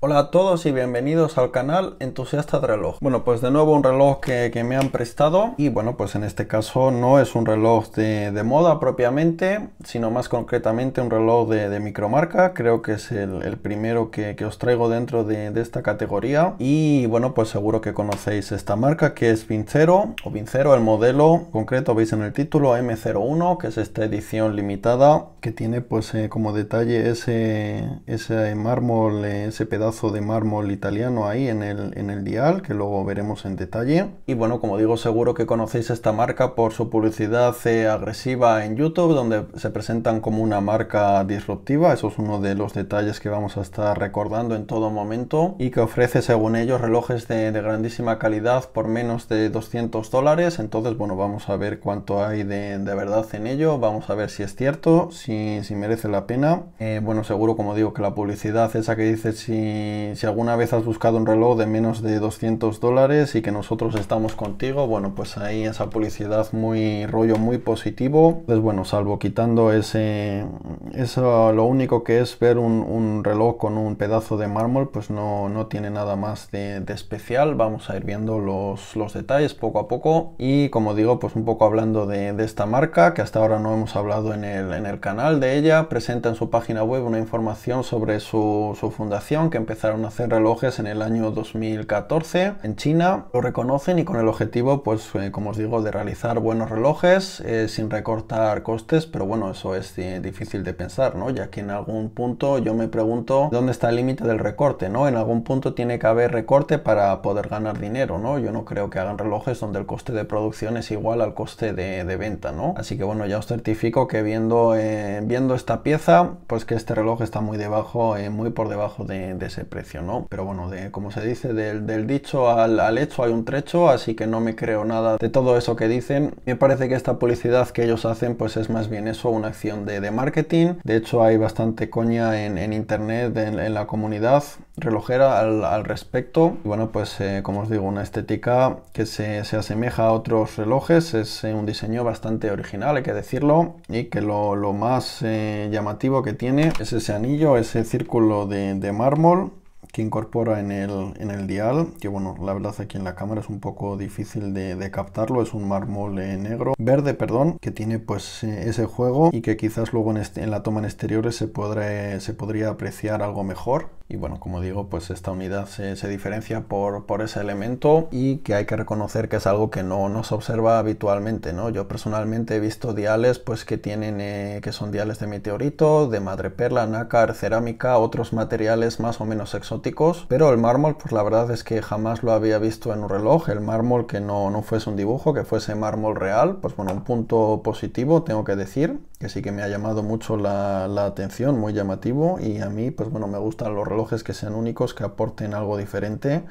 Hola a todos y bienvenidos al canal Entusiasta de Reloj. Bueno, pues de nuevo un reloj que, me han prestado y bueno, pues en este caso no es un reloj de, moda propiamente, sino más concretamente un reloj de, micromarca. Creo que es el, primero que, os traigo dentro de, esta categoría y bueno, pues seguro que conocéis esta marca que es Vincero o Vincero, el modelo concreto veis en el título M01, que es esta edición limitada que tiene pues eh, como detalle ese, ese mármol, eh, ese pedazo de mármol italiano ahí en el, en el dial, que luego veremos en detalle. Y bueno, como digo, seguro que conocéis esta marca por su publicidad eh, agresiva en YouTube, donde se presentan como una marca disruptiva. Eso es uno de los detalles que vamos a estar recordando en todo momento y que ofrece, según ellos, relojes de, grandísima calidad por menos de 200 dólares. Entonces, bueno, vamos a ver cuánto hay de, verdad en ello. Vamos a ver si es cierto, si, merece la pena. Eh, bueno, seguro, como digo, que la publicidad esa que dice si si, alguna vez has buscado un reloj de menos de 200 dólares y que nosotros estamos contigo, bueno, pues ahí esa publicidad muy rollo muy positivo. Entonces, pues bueno, salvo quitando ese, eso, lo único que es ver un, reloj con un pedazo de mármol, pues no, tiene nada más de, especial. Vamos a ir viendo los, detalles poco a poco y como digo, pues un poco hablando de, esta marca que hasta ahora no hemos hablado en el, en el, canal de ella, presenta en su página web una información sobre su, fundación que empezaron a hacer relojes en el año 2014 en China. Lo reconocen y con el objetivo, pues eh, como os digo, de realizar buenos relojes eh, sin recortar costes, pero bueno, eso es eh, difícil de pensar, ¿no? Ya que en algún punto yo me pregunto dónde está el límite del recorte, ¿no? En algún punto tiene que haber recorte para poder ganar dinero, ¿no? Yo no creo que hagan relojes donde el coste de producción es igual al coste de, venta, ¿no? Así que bueno, ya os certifico que viendo, viendo esta pieza, pues que este reloj está muy debajo, muy por debajo de ese precio, ¿no? Pero bueno, de, como se dice, del, dicho al, hecho hay un trecho, así que no me creo nada de todo eso que dicen. Me parece que esta publicidad que ellos hacen, pues es más bien eso, una acción de, marketing. De hecho, hay bastante coña en, internet, en, la comunidad relojera al, respecto. bueno, pues eh, como os digo, una estética que se, asemeja a otros relojes, es eh, un diseño bastante original, hay que decirlo, y que lo, más eh, llamativo que tiene es ese anillo, ese círculo de mármol que incorpora en el, en el, dial, que bueno, la verdad aquí en la cámara es un poco difícil de, captarlo, es un mármol eh, negro, verde, perdón, que tiene pues eh, ese juego y que quizás luego este, en, la toma en exteriores se, podrá se podría apreciar algo mejor. Y bueno, como digo, pues esta unidad se, diferencia por, por, ese elemento y que hay que reconocer que es algo que no, no se observa habitualmente, ¿no? Yo personalmente he visto diales pues que tienen, eh, que son diales de meteorito, de madreperla, nácar, cerámica, otros materiales más o menos exóticos pero el mármol, pues la verdad es que jamás lo había visto en un reloj. El mármol que no, no fuese un dibujo, que fuese mármol real, pues bueno, un punto positivo tengo que decir, que sí que me ha llamado mucho la, atención, muy llamativo, y a mí, pues bueno, me gustan los relojes que sean únicos, que aporten algo diferente,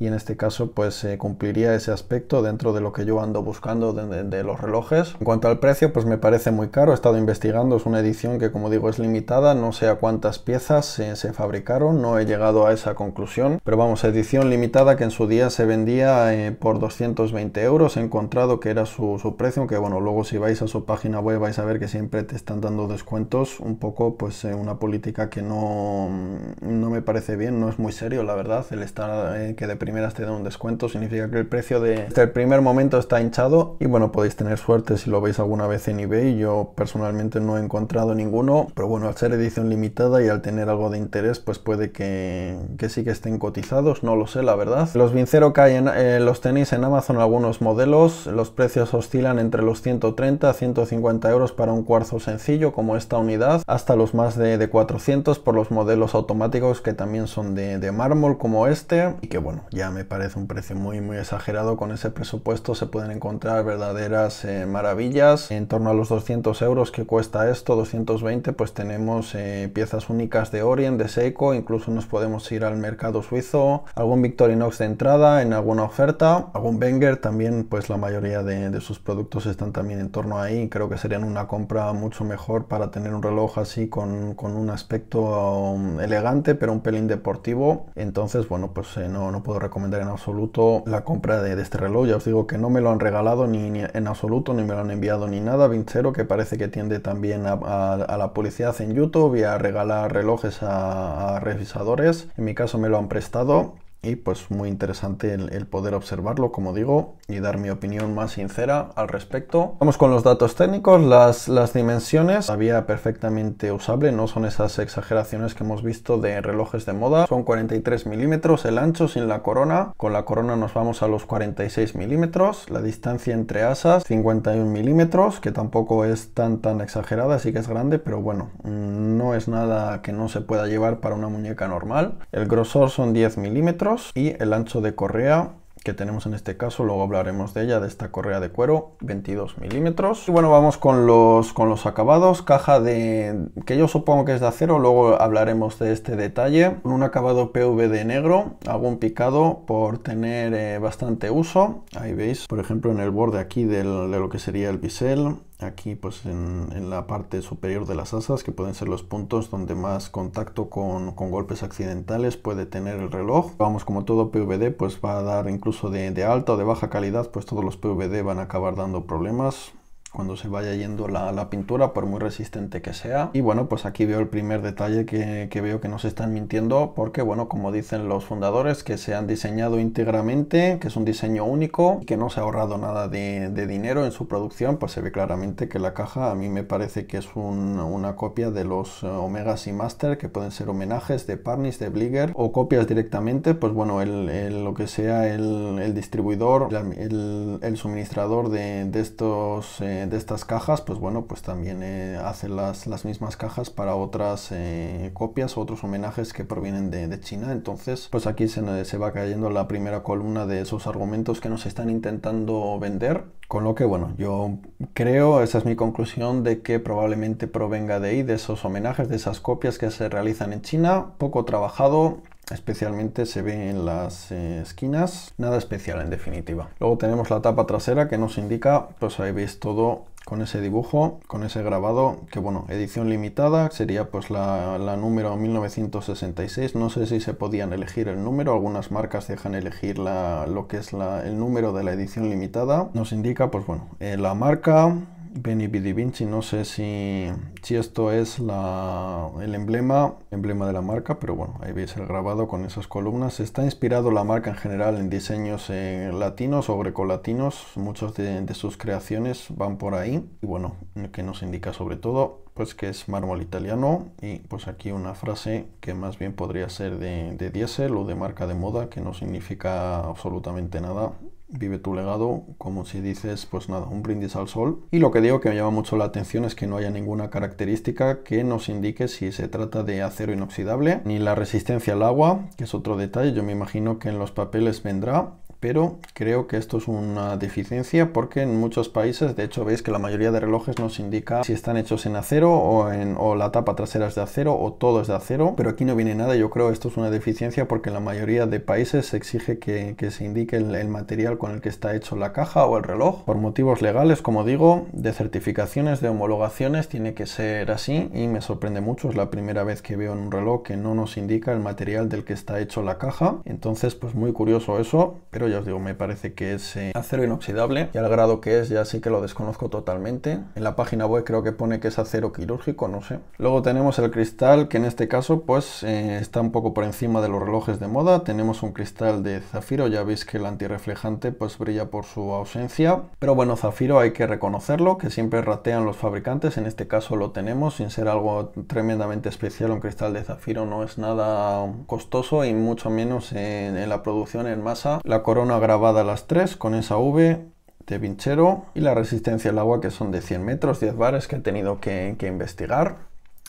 y en este caso, pues se eh, cumpliría ese aspecto dentro de lo que yo ando buscando de, los relojes. En cuanto al precio, pues me parece muy caro, he estado investigando, es una edición que como digo es limitada, no sé a cuántas piezas se, se fabricaron, no he llegado a a esa conclusión. Pero vamos, edición limitada que en su día se vendía eh, por 220 euros. He encontrado que era su, precio, aunque bueno, luego si vais a su página web vais a ver que siempre te están dando descuentos. Un poco pues eh, una política que no, mm, no me parece bien, no es muy serio la verdad. El estar eh, que de primeras te dan un descuento significa que el precio de, desde el primer momento está hinchado. Y bueno, podéis tener suerte si lo veis alguna vez en eBay. Yo personalmente no he encontrado ninguno. Pero bueno, al ser edición limitada y al tener algo de interés pues puede que que, sí que estén cotizados, no lo sé la verdad. Los Vincero caen, eh, los tenéis en Amazon algunos modelos, los precios oscilan entre los 130 a 150 euros para un cuarzo sencillo como esta unidad, hasta los más de, 400 por los modelos automáticos que también son de, mármol como este, y que bueno, ya me parece un precio muy muy exagerado, con ese presupuesto se pueden encontrar verdaderas eh, maravillas, en torno a los 200 euros que cuesta esto, 220 pues tenemos eh, piezas únicas de Orient, de Seiko, incluso nos podemos ir al mercado suizo, algún Victorinox de entrada en alguna oferta, algún Wenger también, pues la mayoría de, sus productos están también en torno ahí, creo que serían una compra mucho mejor para tener un reloj así con, un aspecto um, elegante pero un pelín deportivo, entonces bueno, pues eh, no, puedo recomendar en absoluto la compra de, este reloj, ya os digo que no me lo han regalado ni, en absoluto, ni me lo han enviado ni nada, Vincero que parece que tiende también a, la publicidad en YouTube y a regalar relojes a revisadores en mi caso me lo han prestado y pues muy interesante el, poder observarlo, como digo, y dar mi opinión más sincera al respecto. Vamos con los datos técnicos, las, las dimensiones, había perfectamente usable, no son esas exageraciones que hemos visto de relojes de moda, son 43 milímetros el ancho sin la corona, con la corona nos vamos a los 46 milímetros, la distancia entre asas 51 milímetros, que tampoco es tan tan exagerada, sí que es grande, pero bueno, no es nada que no se pueda llevar para una muñeca normal. El grosor son 10 milímetros, y el ancho de correa que tenemos en este caso, luego hablaremos de ella, de esta correa de cuero, 22 milímetros. Y bueno, vamos con los, con los acabados, caja de que yo supongo que es de acero, luego hablaremos de este detalle. Un acabado PVD negro, hago un picado por tener eh, bastante uso. Ahí veis, por ejemplo, en el borde aquí de lo que sería el bisel, aquí pues en, la parte superior de las asas que pueden ser los puntos donde más contacto con, golpes accidentales puede tener el reloj vamos como todo PVD pues va a dar incluso de, de alta o de baja calidad pues todos los PVD van a acabar dando problemas cuando se vaya yendo la, pintura, por muy resistente que sea. Y bueno, pues aquí veo el primer detalle que, veo que no se están mintiendo, porque bueno, como dicen los fundadores, que se han diseñado íntegramente, que es un diseño único, y que no se ha ahorrado nada de, dinero en su producción, pues se ve claramente que la caja a mí me parece que es una copia de los eh, Omegas y Master, que pueden ser homenajes de Parnis, de bligger o copias directamente, pues bueno, el, lo que sea el, distribuidor, el, suministrador de, estos... Eh, de, estas cajas, pues bueno, pues también hacen eh, hace las, las, mismas cajas para otras eh, copias otros homenajes que provienen de, China. Entonces, pues aquí se, se va cayendo la primera columna de esos argumentos que nos están intentando vender. Con lo que, bueno, yo creo, esa es mi conclusión, de que probablemente provenga de ahí, de esos homenajes, de esas copias que se realizan en China, poco trabajado, especialmente se ve en las eh, esquinas nada especial en definitiva luego tenemos la tapa trasera que nos indica pues ahí veis todo con ese dibujo con ese grabado que bueno edición limitada sería pues la, número 1966 no sé si se podían elegir el número algunas marcas dejan elegir la, lo que es el número de la edición limitada nos indica pues bueno eh, la marca Benny B. Vinci, no sé si, si esto es el emblema, emblema de la marca, pero bueno, ahí veis el grabado con esas columnas. Está inspirado la marca en general en diseños eh, latinos o grecolatinos, muchos de, de sus creaciones van por ahí. Y bueno, que nos indica sobre todo pues que es mármol italiano y pues aquí una frase que más bien podría ser de, de diésel o de marca de moda que no significa absolutamente nada vive tu legado, como si dices, pues nada, un brindis al sol. Y lo que digo que me llama mucho la atención es que no haya ninguna característica que nos indique si se trata de acero inoxidable, ni la resistencia al agua, que es otro detalle, yo me imagino que en los papeles vendrá, pero creo que esto es una deficiencia porque en muchos países, de hecho veis que la mayoría de relojes nos indica si están hechos en acero o, en, la tapa trasera es de acero o todo es de acero, pero aquí no viene nada, yo creo que esto es una deficiencia porque en la mayoría de países se exige que, se indique el, material con el que está hecho la caja o el reloj. Por motivos legales, como digo, de certificaciones, de homologaciones, tiene que ser así y me sorprende mucho, es la primera vez que veo en un reloj que no nos indica el material del que está hecho la caja, entonces pues muy curioso eso, pero os digo, me parece que es eh, acero inoxidable y al grado que es ya sí que lo desconozco totalmente. En la página web creo que pone que es acero quirúrgico, no sé. Luego tenemos el cristal que en este caso pues eh, está un poco por encima de los relojes de moda. Tenemos un cristal de zafiro, ya veis que el antirreflejante pues brilla por su ausencia. Pero bueno, zafiro hay que reconocerlo, que siempre ratean los fabricantes, en este caso lo tenemos, sin ser algo tremendamente especial, un cristal de zafiro no es nada costoso y mucho menos en, en la producción en masa. La corona una grabada a las tres con esa V de pinchero y la resistencia al agua que son de 100 metros, 10 bares que he tenido que, investigar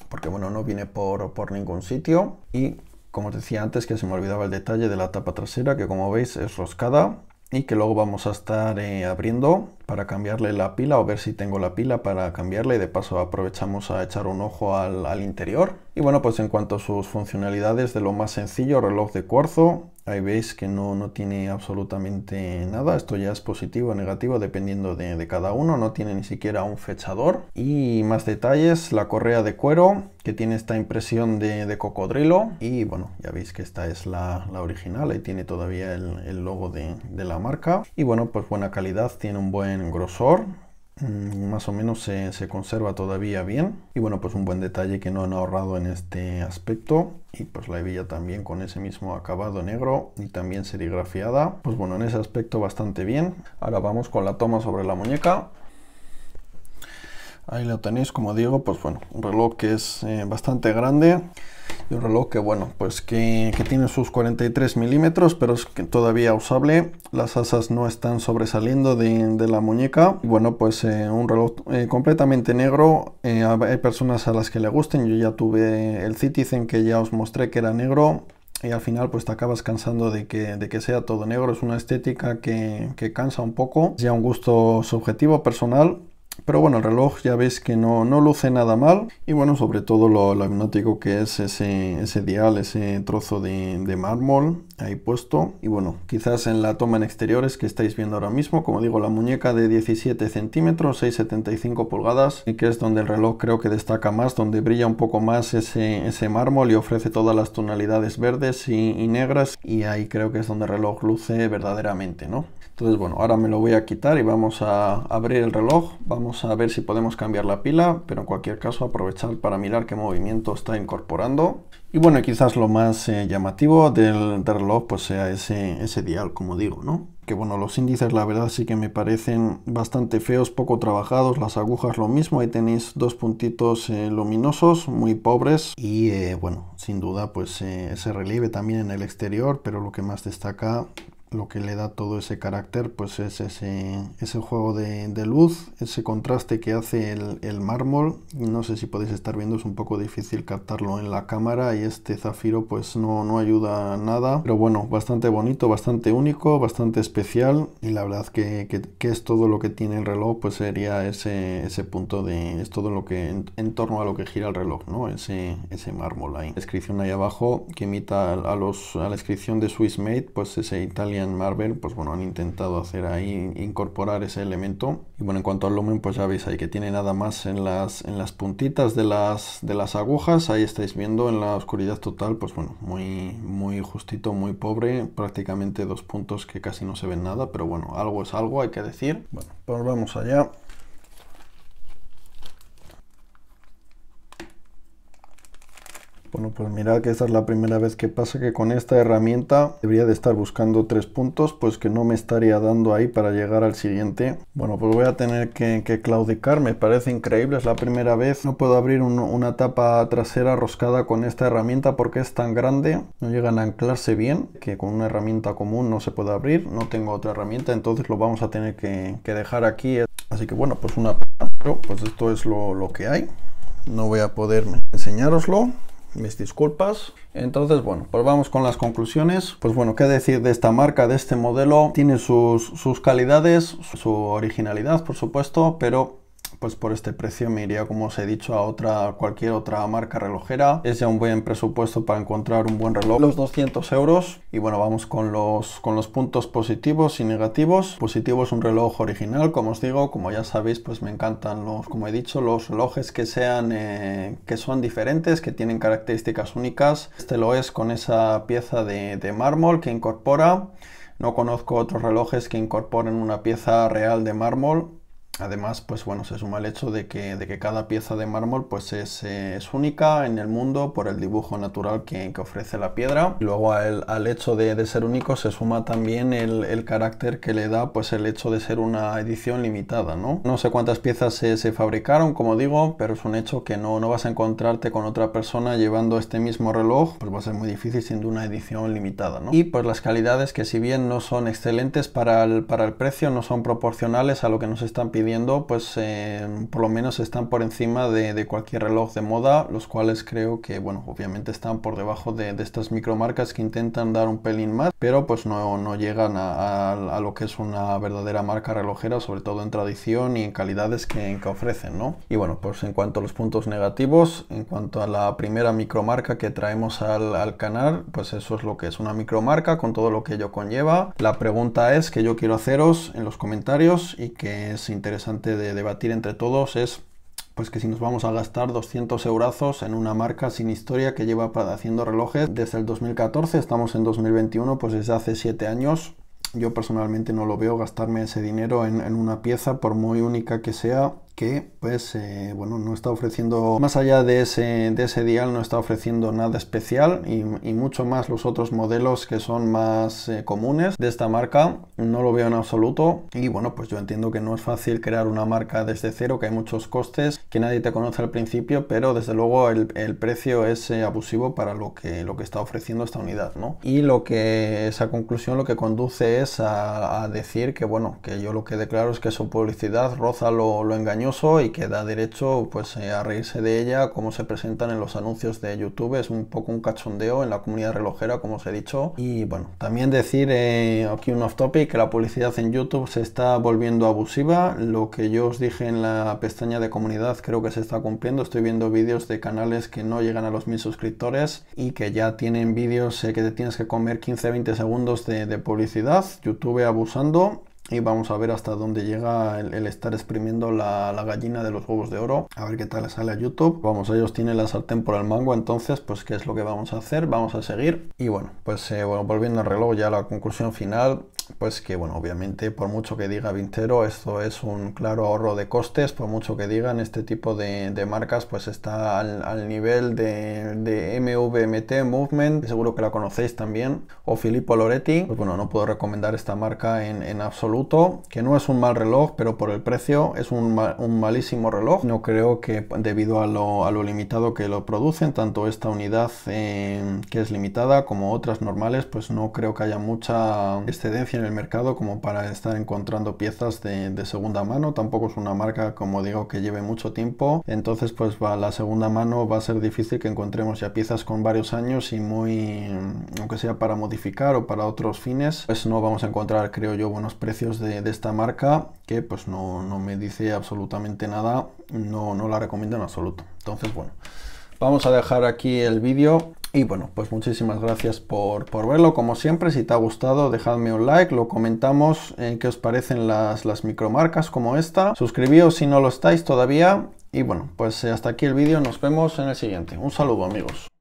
porque bueno, no viene por, por, ningún sitio y como os decía antes que se me olvidaba el detalle de la tapa trasera que como veis es roscada y que luego vamos a estar eh, abriendo para cambiarle la pila o ver si tengo la pila para cambiarla y de paso aprovechamos a echar un ojo al interior y bueno pues en cuanto a sus funcionalidades de lo más sencillo reloj de cuarzo Ahí veis que no, no tiene absolutamente nada. Esto ya es positivo o negativo dependiendo de, cada uno. No tiene ni siquiera un fechador. Y más detalles, la correa de cuero que tiene esta impresión de, cocodrilo. Y bueno, ya veis que esta es la, original. Ahí tiene todavía el, logo de, de la marca. Y bueno, pues buena calidad. Tiene un buen grosor Mm, más o menos se, conserva todavía bien y bueno pues un buen detalle que no han ahorrado en este aspecto y pues la hebilla también con ese mismo acabado negro y también serigrafiada pues bueno en ese aspecto bastante bien ahora vamos con la toma sobre la muñeca ahí lo tenéis como digo pues bueno un reloj que es eh, bastante grande y un reloj que, bueno, pues que, que tiene sus 43 milímetros, pero es que todavía usable. Las asas no están sobresaliendo de, de la muñeca. bueno, pues eh, un reloj eh, completamente negro. Eh, hay personas a las que le gusten. Yo ya tuve el Citizen que ya os mostré que era negro y al final pues te acabas cansando de que, de que sea todo negro. Es una estética que, que cansa un poco, ya un gusto subjetivo, personal. Pero bueno, el reloj ya veis que no, no luce nada mal. Y bueno, sobre todo lo, lo hipnótico que es ese, ese dial, ese trozo de, de, mármol ahí puesto. Y bueno, quizás en la toma en exteriores que estáis viendo ahora mismo, como digo, la muñeca de 17 centímetros, 6,75 pulgadas, y que es donde el reloj creo que destaca más, donde brilla un poco más ese, ese mármol y ofrece todas las tonalidades verdes y negras. Y ahí creo que es donde el reloj luce verdaderamente, ¿no? Entonces, bueno, ahora me lo voy a quitar y vamos a abrir el reloj. Vamos a ver si podemos cambiar la pila, pero en cualquier caso aprovechar para mirar qué movimiento está incorporando. Y bueno, quizás lo más eh, llamativo del, reloj pues sea ese, ese dial, como digo, ¿no? Que bueno, los índices la verdad sí que me parecen bastante feos, poco trabajados, las agujas lo mismo, ahí tenéis dos puntitos eh, luminosos, muy pobres y eh, bueno, sin duda pues ese relieve también en el exterior, pero lo que más destaca lo que le da todo ese carácter pues es ese, ese juego de, luz, ese contraste que hace el, el, mármol. No sé si podéis estar viendo, es un poco difícil captarlo en la cámara y este zafiro pues no, no ayuda nada. Pero bueno, bastante bonito, bastante único, bastante especial y la verdad que, que, es todo lo que tiene el reloj pues sería ese, ese punto de... es todo lo que en, torno a lo que gira el reloj, ¿no? Ese, ese mármol ahí. descripción ahí abajo que imita a, los, a la descripción de Swiss Made pues ese Italian Marvel, pues bueno, han intentado hacer ahí, incorporar ese elemento. Y bueno, en cuanto al lumen, pues ya veis ahí que tiene nada más en las, en las puntitas de las, de las agujas. Ahí estáis viendo en la oscuridad total, pues bueno, muy, muy justito, muy pobre. Prácticamente dos puntos que casi no se ven nada, pero bueno, algo es algo, hay que decir. Bueno, pues vamos allá. Bueno, pues mirad que esta es la primera vez que pasa que con esta herramienta debería de estar buscando tres puntos, pues que no me estaría dando ahí para llegar al siguiente. Bueno, pues voy a tener que, claudicar, me parece increíble, es la primera vez. No puedo abrir una tapa trasera roscada con esta herramienta porque es tan grande, no llegan a anclarse bien, que con una herramienta común no se puede abrir, no tengo otra herramienta, entonces lo vamos a tener que, dejar aquí. Así que bueno, pues una... pero Pues esto es lo, lo que hay. No voy a poder enseñároslo mis disculpas. Entonces, bueno, pues vamos con las conclusiones. Pues bueno, qué decir de esta marca, de este modelo. Tiene sus, sus calidades, su originalidad, por supuesto, pero pues por este precio me iría, como os he dicho, a otra, cualquier otra marca relojera. Es ya un buen presupuesto para encontrar un buen reloj, los 200 euros. Y bueno, vamos con los, con los puntos positivos y negativos. Positivo es un reloj original, como os digo, como ya sabéis, pues me encantan los, como he dicho, los relojes que sean, eh, que son diferentes, que tienen características únicas. Este lo es con esa pieza de, de mármol que incorpora. No conozco otros relojes que incorporen una pieza real de mármol Además, pues bueno, se suma el hecho de que, de que cada pieza de mármol pues es, eh, única en el mundo por el dibujo natural que, ofrece la piedra. Luego al, hecho de, ser único se suma también el, carácter que le da pues el hecho de ser una edición limitada, ¿no? No sé cuántas piezas se, fabricaron, como digo, pero es un hecho que no, no vas a encontrarte con otra persona llevando este mismo reloj, pues va a ser muy difícil siendo una edición limitada, Y pues las calidades que si bien no son excelentes para para el precio, no son proporcionales a lo que nos están pidiendo viendo pues em, por lo menos están por encima de, cualquier reloj de moda, los cuales creo que, bueno, obviamente están por debajo de, de estas micromarcas que intentan dar un pelín más, pero pues no, no llegan a, lo que es una verdadera marca relojera, sobre todo en tradición y en calidades que, ofrecen, ¿no? Y bueno, pues en cuanto a los puntos negativos, en cuanto a la primera micromarca que traemos al, canal, pues eso es lo que es una micromarca con todo lo que ello conlleva. La pregunta es que yo quiero haceros en los comentarios y que es interesante de debatir entre todos es pues que si nos vamos a gastar 200 eurazos en una marca sin historia que lleva haciendo relojes desde el 2014, estamos en 2021, pues desde hace 7 años. Yo personalmente no lo veo gastarme ese dinero en, en una pieza, por muy única que sea, que pues eh, bueno no está ofreciendo más allá de ese, de ese dial no está ofreciendo nada especial y, mucho más los otros modelos que son más eh, comunes de esta marca no lo veo en absoluto y bueno pues yo entiendo que no es fácil crear una marca desde cero que hay muchos costes que nadie te conoce al principio pero desde luego el, precio es eh, abusivo para lo que lo que está ofreciendo esta unidad ¿no? y lo que esa conclusión lo que conduce es a, decir que bueno que yo lo que declaro es que su publicidad roza lo, lo engañó y que da derecho pues, eh, a reírse de ella, como se presentan en los anuncios de YouTube, es un poco un cachondeo en la comunidad relojera, como os he dicho. Y bueno, también decir eh, aquí un off topic que la publicidad en YouTube se está volviendo abusiva, lo que yo os dije en la pestaña de comunidad creo que se está cumpliendo, estoy viendo vídeos de canales que no llegan a los mil suscriptores y que ya tienen vídeos sé eh, que te tienes que comer 15-20 segundos de, de publicidad, YouTube abusando y vamos a ver hasta dónde llega el, estar exprimiendo la, gallina de los huevos de oro. A ver qué tal sale a YouTube. Vamos, ellos tienen la sartén por el mango, entonces, pues, ¿qué es lo que vamos a hacer? Vamos a seguir. Y bueno, pues eh, bueno, volviendo al reloj, ya la conclusión final pues que bueno, obviamente por mucho que diga Vintero, esto es un claro ahorro de costes, por mucho que digan este tipo de, marcas, pues está al, nivel de, MVMT Movement, seguro que la conocéis también, o Filippo Loretti, pues bueno, no puedo recomendar esta marca en, absoluto, que no es un mal reloj, pero por el precio es un, malísimo reloj, no creo que debido a lo, limitado que lo producen, tanto esta unidad eh, que es limitada como otras normales, pues no creo que haya mucha excedencia en el mercado como para estar encontrando piezas de, segunda mano. Tampoco es una marca, como digo, que lleve mucho tiempo. Entonces, pues va la segunda mano va a ser difícil que encontremos ya piezas con varios años y muy, mm, aunque sea para modificar o para otros fines, pues no vamos a encontrar, creo yo, buenos precios de, esta marca que pues no, no, me dice absolutamente nada. No, no la recomiendo en absoluto. Entonces, bueno. Vamos a dejar aquí el vídeo. Y bueno, pues muchísimas gracias por, verlo. Como siempre, si te ha gustado, dejadme un like, lo comentamos, en qué os parecen las, las micromarcas como esta. Suscribíos si no lo estáis todavía. Y bueno, pues hasta aquí el vídeo. Nos vemos en el siguiente. Un saludo, amigos.